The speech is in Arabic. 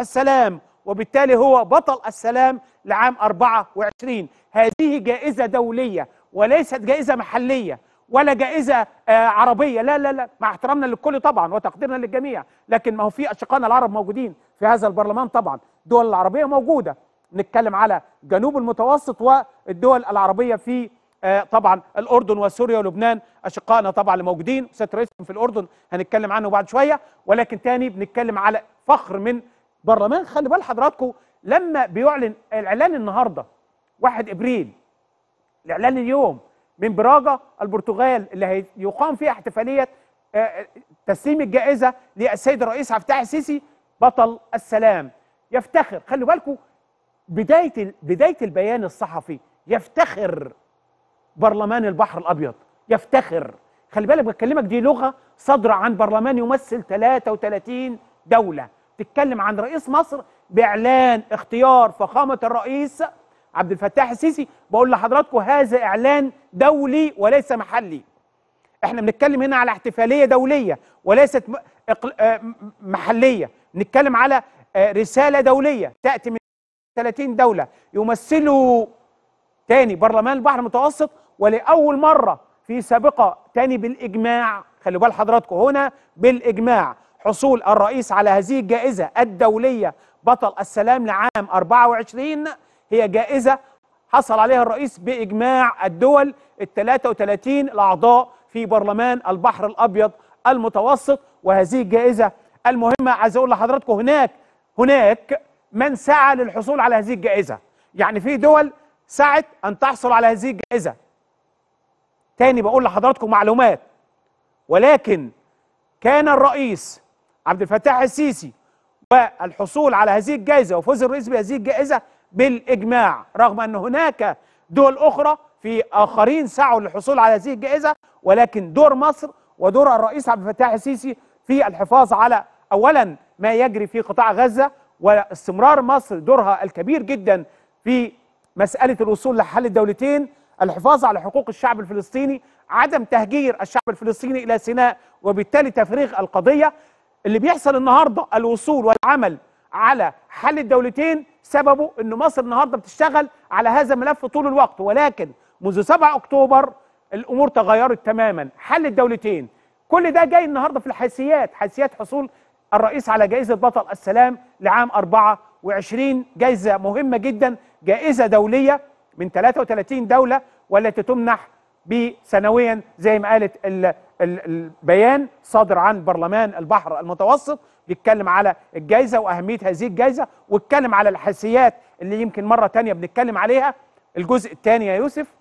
السلام وبالتالي هو بطل السلام لعام 24 هذه جائزة دولية وليست جائزة محلية ولا جائزة آه عربية لا لا لا مع احترامنا للكل طبعا وتقديرنا للجميع لكن ما هو في أشقائنا العرب موجودين في هذا البرلمان طبعا الدول العربية موجودة نتكلم على جنوب المتوسط والدول العربية في آه، طبعا الأردن وسوريا ولبنان أشقائنا طبعا اللي موجودين رئيسهم في الأردن هنتكلم عنه بعد شوية ولكن تاني بنتكلم على فخر من برلمان خلي بال حضراتكم لما بيعلن الاعلان النهارده 1 ابريل الاعلان اليوم من براجا البرتغال اللي هيقام فيها احتفاليه آه، آه، تسليم الجائزه للسيد الرئيس عبد الفتاح السيسي بطل السلام يفتخر خلي بالكم بدايه بدايه البيان الصحفي يفتخر برلمان البحر الابيض يفتخر خلي بالك بكلمك دي لغه صادره عن برلمان يمثل 33 دوله تتكلم عن رئيس مصر باعلان اختيار فخامه الرئيس عبد الفتاح السيسي بقول لحضراتكم هذا اعلان دولي وليس محلي احنا بنتكلم هنا على احتفاليه دوليه وليست آه، محليه نتكلم على آه، رساله دوليه تاتي من 30 دوله يمثلوا تاني برلمان البحر المتوسط ولاول مره في سابقه تاني بالاجماع خلوا بال حضراتكم هنا بالاجماع حصول الرئيس على هذه الجائزة الدولية بطل السلام لعام 24 هي جائزة حصل عليها الرئيس بإجماع الدول ال 33 الأعضاء في برلمان البحر الأبيض المتوسط وهذه الجائزة المهمة عايز أقول لحضراتكم هناك هناك من سعى للحصول على هذه الجائزة يعني في دول سعت أن تحصل على هذه الجائزة تاني بقول لحضراتكم معلومات ولكن كان الرئيس عبد الفتاح السيسي والحصول على هذه الجائزة وفوز الرئيس بهذه الجائزة بالإجماع رغم أن هناك دول أخرى في آخرين سعوا للحصول على هذه الجائزة ولكن دور مصر ودور الرئيس عبد الفتاح السيسي في الحفاظ على أولا ما يجري في قطاع غزة واستمرار مصر دورها الكبير جدا في مسألة الوصول لحل الدولتين الحفاظ على حقوق الشعب الفلسطيني عدم تهجير الشعب الفلسطيني إلى سيناء وبالتالي تفريغ القضية اللي بيحصل النهارده الوصول والعمل على حل الدولتين سببه ان مصر النهارده بتشتغل على هذا الملف طول الوقت ولكن منذ 7 اكتوبر الامور تغيرت تماما حل الدولتين كل ده جاي النهارده في الحيثيات حيثيات حصول الرئيس على جائزه بطل السلام لعام 24 جائزه مهمه جدا جائزه دوليه من 33 دوله والتي تمنح بسنويا زي ما قالت البيان صادر عن برلمان البحر المتوسط بيتكلم على الجائزة وأهمية هذه الجائزة واتكلم على الحسيات اللي يمكن مرة تانية بنتكلم عليها الجزء الثاني يا يوسف